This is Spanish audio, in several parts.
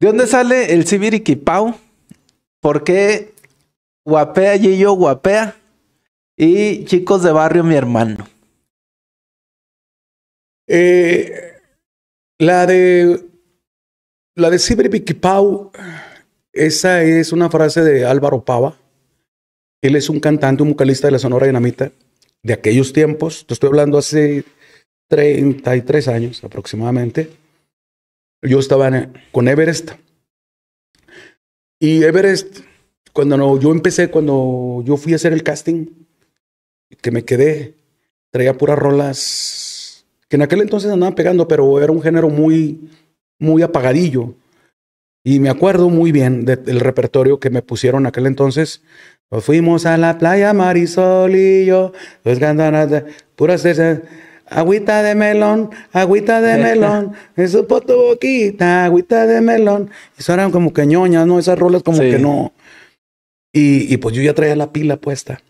¿De dónde sale el Sibiriquipau? ¿Por qué guapea yo guapea? Y chicos de barrio, mi hermano. Eh, la de. La de Sibiriquipau, esa es una frase de Álvaro Pava. Él es un cantante, un vocalista de la Sonora Dinamita de aquellos tiempos. Te estoy hablando hace 33 años aproximadamente yo estaba con Everest. Y Everest, cuando no, yo empecé, cuando yo fui a hacer el casting, que me quedé, traía puras rolas que en aquel entonces andaban pegando, pero era un género muy, muy apagadillo. Y me acuerdo muy bien del repertorio que me pusieron aquel entonces. Nos fuimos a la playa Marisol y yo, puras esas. Agüita de melón, agüita de melón, eso por tu boquita, agüita de melón. Eso eran como que ñoñas, ¿no? Esas rolas como que no. Y, y, pues yo ya traía la pila puesta.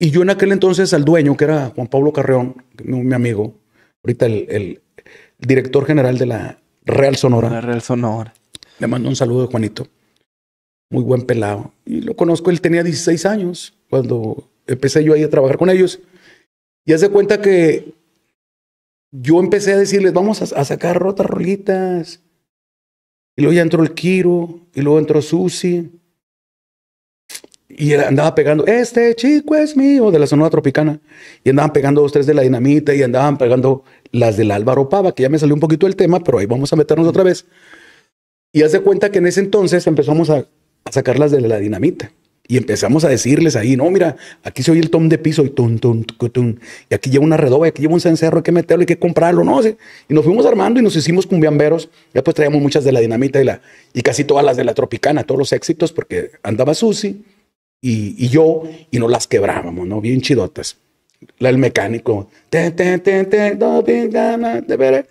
Y yo en aquel entonces al dueño, que era Juan Pablo Carreón, mi amigo, ahorita el, el director general de la Real Sonora. La Le mando un saludo de Juanito. Muy buen pelado. Y lo conozco, él tenía 16 años cuando empecé yo ahí a trabajar con ellos. Y hace cuenta que yo empecé a decirles, vamos a, sacar otras rolitas. Y luego ya entró el Kiro, y luego entró Susi. Y andaba pegando, este chico es mío, de la Sonora Tropicana. Y andaban pegando dos tres de la Dinamita y andaban pegando las del Álvaro Pava, que ya me salió un poquito el tema, pero ahí vamos a meternos otra vez. Y hace cuenta que en ese entonces empezamos a, a sacar las de la Dinamita. Y empezamos a decirles ahí, no, mira, aquí se oye el tom de piso y tun, tum, tum. y aquí lleva una redoba, y aquí lleva un cencerro, hay que meterlo, hay que comprarlo, no Y nos fuimos armando y nos hicimos cumbiamberos. Ya pues traíamos muchas de la dinamita y, la, y casi todas las de la tropicana, todos los éxitos, porque andaba Susi y, y yo y nos las quebrábamos, ¿no? Bien chidotas. El mecánico, te, eh,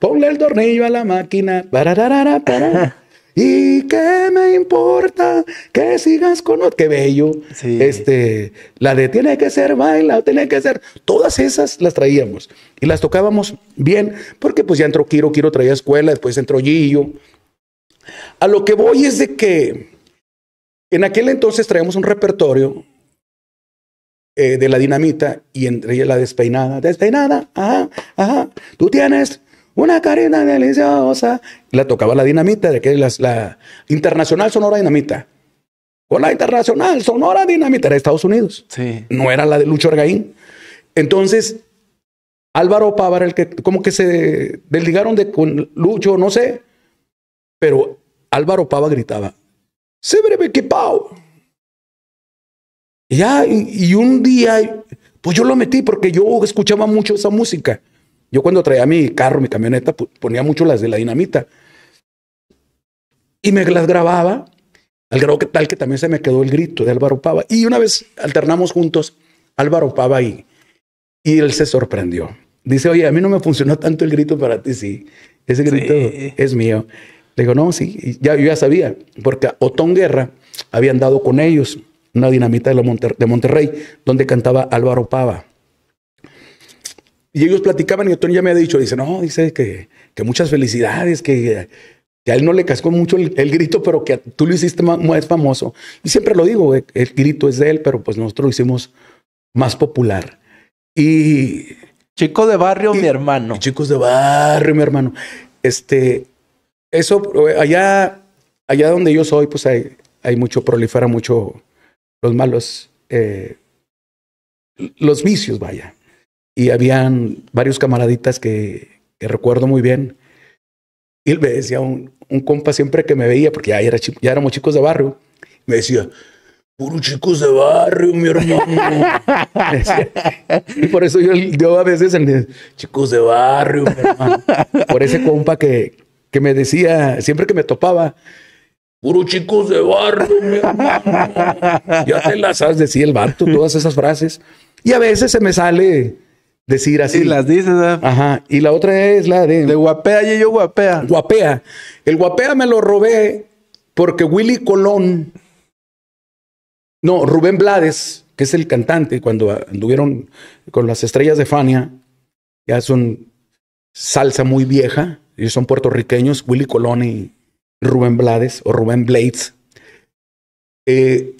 ponle el tornillo a la máquina, ¿Y qué me importa que sigas con otro? Qué bello. Este, la de tiene que ser baila, tiene que ser. Todas esas las traíamos y las tocábamos bien, porque pues ya entró Kiro, Kiro traía escuela, después entró Gillo. A lo que voy es de que en aquel entonces traíamos un repertorio eh, de la dinamita y entre ella la despeinada. Despeinada, ajá, ajá. Tú tienes una carina deliciosa. La tocaba la dinamita, de que la, Internacional Sonora Dinamita. O la Internacional Sonora Dinamita era de Estados Unidos. Sí. No era la de Lucho Argaín. Entonces, Álvaro era el que como que se desligaron de con Lucho, no sé. Pero Álvaro Pava gritaba, ¡Se breve que pao! ya, y un día, pues yo lo metí porque yo escuchaba mucho esa música. Yo cuando traía mi carro, mi camioneta, ponía mucho las de la dinamita. Y me las grababa, al grado que tal que también se me quedó el grito de Álvaro Pava. Y una vez alternamos juntos Álvaro Pava y, y él se sorprendió. Dice, oye, a mí no me funcionó tanto el grito para ti, sí. Ese grito es mío. Le digo, no, sí, ya, yo ya sabía, porque Otón Guerra había andado con ellos, una dinamita de, de Monterrey, donde cantaba Álvaro Pava. Y ellos platicaban y Otón ya me ha dicho, dice, no, dice que, que muchas felicidades, que, a él no le cascó mucho el, grito, pero que tú lo hiciste más, famoso. Y siempre lo digo, el, grito es de él, pero pues nosotros lo hicimos más popular. Y... Chico de barrio, mi hermano. Chicos de barrio, mi hermano. Este, eso, eh, allá, allá donde yo soy, pues hay, hay mucho, prolifera mucho los malos, eh, los vicios, vaya y habían varios camaraditas que, recuerdo muy bien. Y él me decía un, compa siempre que me veía, porque ya, era, éramos chicos de barrio, me decía, puro chicos de barrio, mi hermano. y por eso yo, a veces, chicos de barrio, mi hermano. Por ese compa que, que me decía, siempre que me topaba, puro chicos de barrio, mi hermano. Ya te las sabes, decía el vato, todas esas frases. Y a veces se me sale decir así. Y las dices. Ajá. Y la otra es la de. De guapea y yo guapea. Guapea. El guapea me lo robé porque Willy Colón. No, Rubén Blades, que es el cantante, cuando anduvieron con las estrellas de Fania, ya son salsa muy vieja, ellos son puertorriqueños, Willy Colón y Rubén Blades o Rubén Blades. Eh,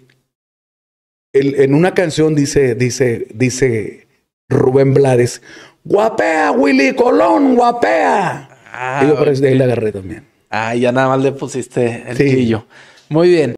en una canción dice, dice, dice Rubén Blades. Guapea, Willy Colón, guapea. Ah, Digo, ahí la agarré también. Ah, ya nada más le pusiste el sí. Muy bien.